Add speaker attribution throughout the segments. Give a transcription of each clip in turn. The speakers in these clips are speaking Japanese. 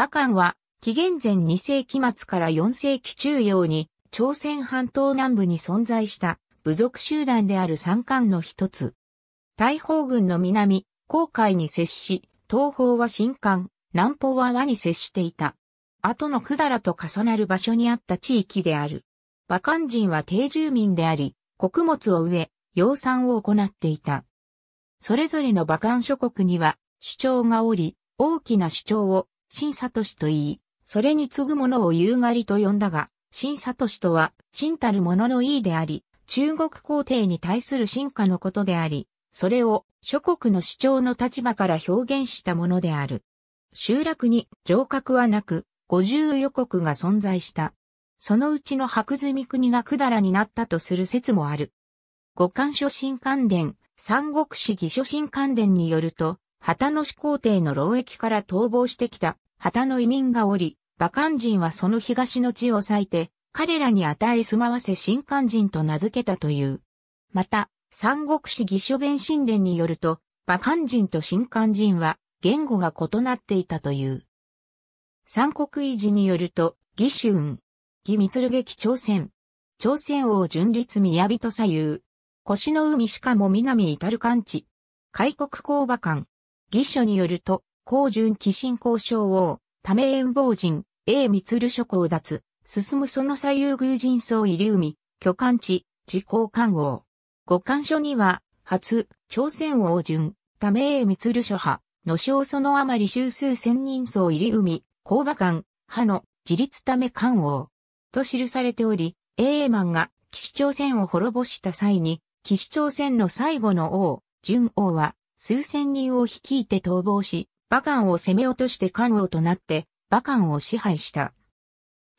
Speaker 1: 馬漢は、紀元前2世紀末から4世紀中央に、朝鮮半島南部に存在した部族集団である三冠の一つ。大砲軍の南、黄海に接し、東方は新館、南方は和に接していた。後の百済と重なる場所にあった地域である。馬漢人は定住民であり、穀物を植え、養蚕を行っていた。それぞれの馬漢諸国には、主張がおり、大きな主張を新里氏と言い、それに次ぐものを夕狩りと呼んだが、新里氏とは、新たるものの意義であり、中国皇帝に対する進化のことであり、それを諸国の主張の立場から表現したものである。集落に城郭はなく、五十余国が存在した。そのうちの白積国が百済になったとする説もある。五漢書新関伝、三国志義書新関伝によると、旗の始皇帝の牢役から逃亡してきた旗の移民がおり、馬漢人はその東の地を割いて、彼らに与え住まわせ新漢人と名付けたという。また、三国志義書弁神殿によると、馬漢人と新漢人は言語が異なっていたという。三国維持によると、義春、義る劇朝鮮、朝鮮王純立宮人左右、腰の海しかも南至る漢地、開国公馬漢、義書によると、高順寄進交渉王、多名遠望人、英光諸公脱、進むその左右偶人層遺留海、巨漢地、自公官王。五官書には、初、朝鮮王順、多名英光諸派、の将そのあまり周数千人層入り海、公馬官、派の、自立ため官王。と記されており、英英マンが、騎士朝鮮を滅ぼした際に、騎士朝鮮の最後の王、順王は、数千人を率いて逃亡し、馬漢を攻め落として漢王となって、馬漢を支配した。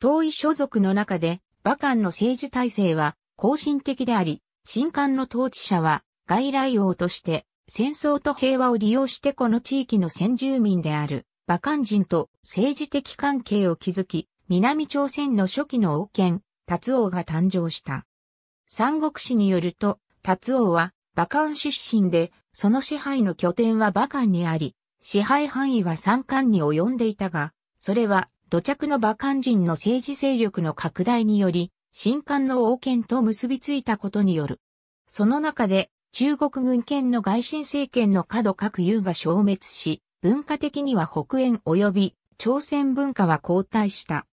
Speaker 1: 遠い所属の中で、馬漢の政治体制は、後進的であり、新漢の統治者は、外来王として、戦争と平和を利用してこの地域の先住民である、馬漢人と政治的関係を築き、南朝鮮の初期の王権、達王が誕生した。三国史によると、達王は、馬漢出身で、その支配の拠点は馬漢にあり、支配範囲は三冠に及んでいたが、それは土着の馬漢人の政治勢力の拡大により、新漢の王権と結びついたことによる。その中で、中国軍権の外信政権の角各優が消滅し、文化的には北縁及び朝鮮文化は後退した。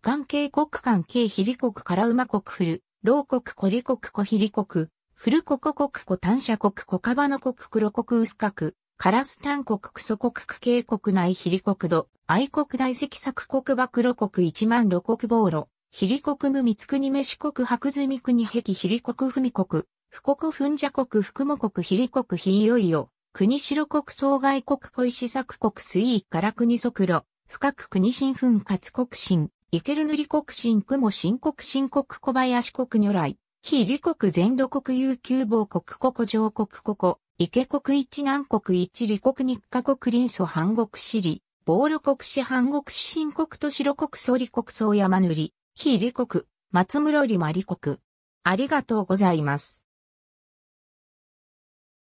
Speaker 1: 関係国関係比利国から馬国古、老国古利国古比利国、古国国庫単社国コカバノ国黒国薄角、カラス単国クソ国区渓国内ヒリ国土、愛国大石作国馬黒国一万路国ーロ、ヒリ国無ハ国飯国白ニ、国壁ヒリ国文国、ャ国ク、フ国福母国ヒリ国ひいよいよ、国白国総外国小石作国水域から国シ路、深く国新コ活国新、イケルヌリ国新雲新国新国小林国如来。非李国全土国有給亡国国上国国、池国一南国一李国日課国林祖半国市利、暴露国市半国市新国都白国総理国総山塗り、非李国、松室利真理国。ありがとうございます。